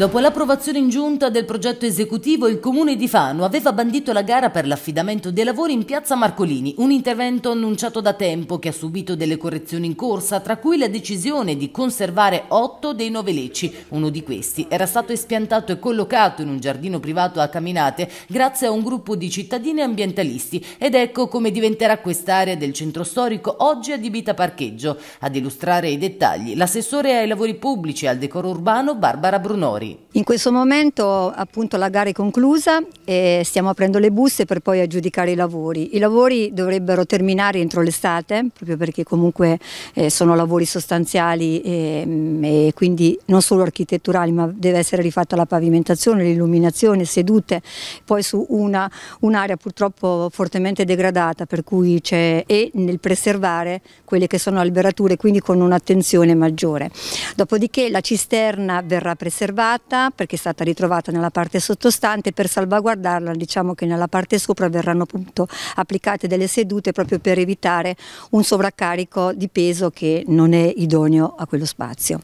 Dopo l'approvazione in giunta del progetto esecutivo, il comune di Fano aveva bandito la gara per l'affidamento dei lavori in piazza Marcolini, un intervento annunciato da tempo che ha subito delle correzioni in corsa, tra cui la decisione di conservare otto dei nove lecci. Uno di questi era stato espiantato e collocato in un giardino privato a Caminate grazie a un gruppo di cittadini ambientalisti ed ecco come diventerà quest'area del centro storico oggi adibita a parcheggio. Ad illustrare i dettagli, l'assessore ai lavori pubblici e al decoro urbano Barbara Brunori. In questo momento appunto la gara è conclusa e stiamo aprendo le buste per poi aggiudicare i lavori. I lavori dovrebbero terminare entro l'estate proprio perché comunque eh, sono lavori sostanziali e, mm, e, quindi non solo architetturali ma deve essere rifatta la pavimentazione, l'illuminazione, sedute, poi su un'area un purtroppo fortemente degradata per cui c'è e nel preservare quelle che sono alberature quindi con un'attenzione maggiore. Dopodiché la cisterna verrà preservata ritrovata perché è stata ritrovata nella parte sottostante per salvaguardarla diciamo che nella parte sopra verranno appunto applicate delle sedute proprio per evitare un sovraccarico di peso che non è idoneo a quello spazio.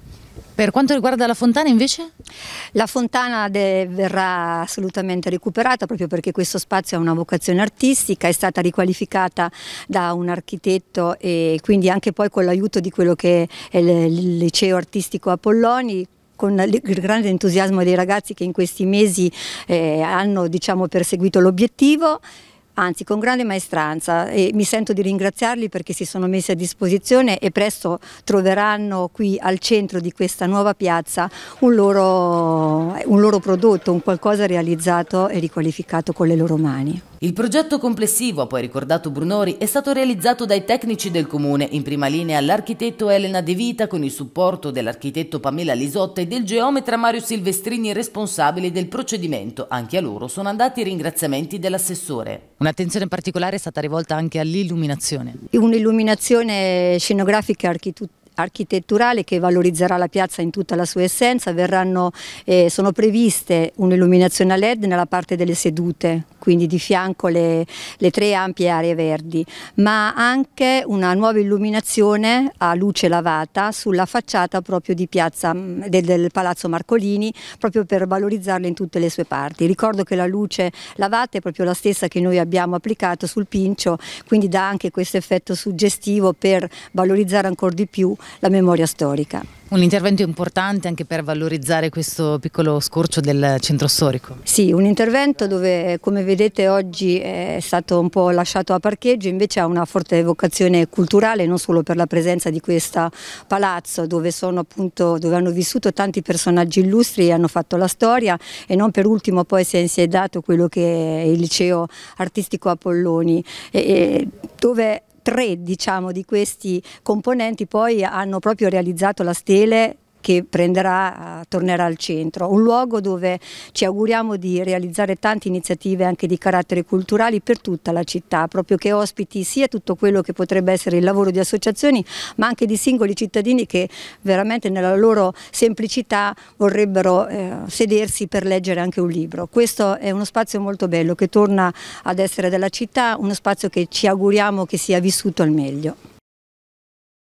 Per quanto riguarda la fontana invece? La fontana verrà assolutamente recuperata proprio perché questo spazio ha una vocazione artistica, è stata riqualificata da un architetto e quindi anche poi con l'aiuto di quello che è il liceo artistico Apolloni con il grande entusiasmo dei ragazzi che in questi mesi eh, hanno diciamo, perseguito l'obiettivo anzi con grande maestranza e mi sento di ringraziarli perché si sono messi a disposizione e presto troveranno qui al centro di questa nuova piazza un loro, un loro prodotto, un qualcosa realizzato e riqualificato con le loro mani. Il progetto complessivo, ha poi ricordato Brunori, è stato realizzato dai tecnici del comune, in prima linea l'architetto Elena De Vita con il supporto dell'architetto Pamela Lisotta e del geometra Mario Silvestrini responsabili del procedimento. Anche a loro sono andati i ringraziamenti dell'assessore. Un'attenzione particolare è stata rivolta anche all'illuminazione. Un'illuminazione scenografica architetturale che valorizzerà la piazza in tutta la sua essenza, Verranno, eh, sono previste un'illuminazione a led nella parte delle sedute, quindi di fianco le, le tre ampie aree verdi, ma anche una nuova illuminazione a luce lavata sulla facciata proprio di piazza mm, del, del Palazzo Marcolini, proprio per valorizzarla in tutte le sue parti. Ricordo che la luce lavata è proprio la stessa che noi abbiamo applicato sul Pincio, quindi dà anche questo effetto suggestivo per valorizzare ancora di più la memoria storica. Un intervento importante anche per valorizzare questo piccolo scorcio del centro storico. Sì, un intervento dove come vedete oggi è stato un po' lasciato a parcheggio, invece ha una forte vocazione culturale, non solo per la presenza di questo palazzo dove, appunto, dove hanno vissuto tanti personaggi illustri e hanno fatto la storia e non per ultimo poi si è insiedato quello che è il liceo artistico Apolloni, e, e dove tre diciamo, di questi componenti poi hanno proprio realizzato la stele che prenderà, eh, tornerà al centro. Un luogo dove ci auguriamo di realizzare tante iniziative anche di carattere culturale per tutta la città, proprio che ospiti sia tutto quello che potrebbe essere il lavoro di associazioni, ma anche di singoli cittadini che veramente nella loro semplicità vorrebbero eh, sedersi per leggere anche un libro. Questo è uno spazio molto bello che torna ad essere della città, uno spazio che ci auguriamo che sia vissuto al meglio.